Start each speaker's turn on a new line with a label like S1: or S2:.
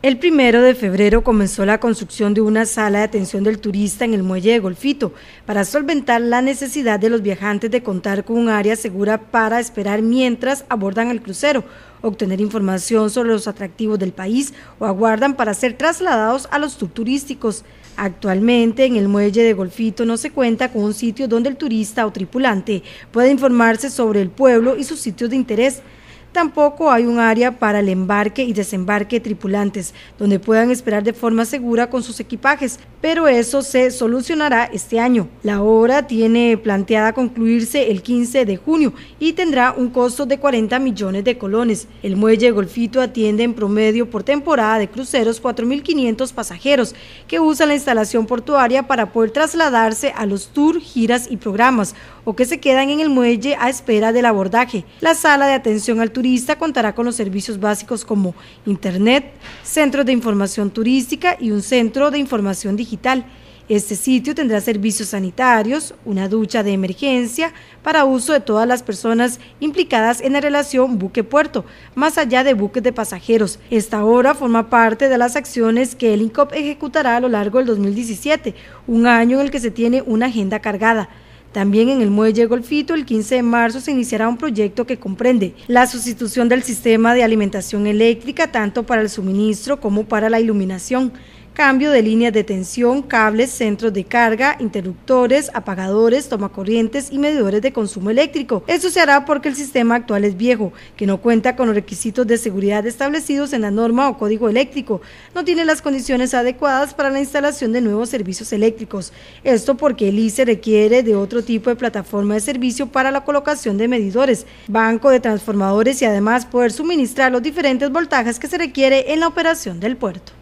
S1: El primero de febrero comenzó la construcción de una sala de atención del turista en el muelle de Golfito para solventar la necesidad de los viajantes de contar con un área segura para esperar mientras abordan el crucero, obtener información sobre los atractivos del país o aguardan para ser trasladados a los turísticos. Actualmente en el muelle de Golfito no se cuenta con un sitio donde el turista o tripulante pueda informarse sobre el pueblo y sus sitios de interés Tampoco hay un área para el embarque y desembarque tripulantes, donde puedan esperar de forma segura con sus equipajes, pero eso se solucionará este año. La obra tiene planteada concluirse el 15 de junio y tendrá un costo de 40 millones de colones. El muelle Golfito atiende en promedio por temporada de cruceros 4.500 pasajeros que usan la instalación portuaria para poder trasladarse a los tours, giras y programas o que se quedan en el muelle a espera del abordaje. La sala de atención al turista contará con los servicios básicos como Internet, centros de información turística y un centro de información digital. Este sitio tendrá servicios sanitarios, una ducha de emergencia para uso de todas las personas implicadas en la relación buque-puerto, más allá de buques de pasajeros. Esta obra forma parte de las acciones que el INCOP ejecutará a lo largo del 2017, un año en el que se tiene una agenda cargada. También en el muelle Golfito, el 15 de marzo, se iniciará un proyecto que comprende la sustitución del sistema de alimentación eléctrica tanto para el suministro como para la iluminación cambio de líneas de tensión, cables, centros de carga, interruptores, apagadores, tomacorrientes y medidores de consumo eléctrico. Esto se hará porque el sistema actual es viejo, que no cuenta con los requisitos de seguridad establecidos en la norma o código eléctrico, no tiene las condiciones adecuadas para la instalación de nuevos servicios eléctricos. Esto porque el ICE requiere de otro tipo de plataforma de servicio para la colocación de medidores, banco de transformadores y además poder suministrar los diferentes voltajes que se requiere en la operación del puerto.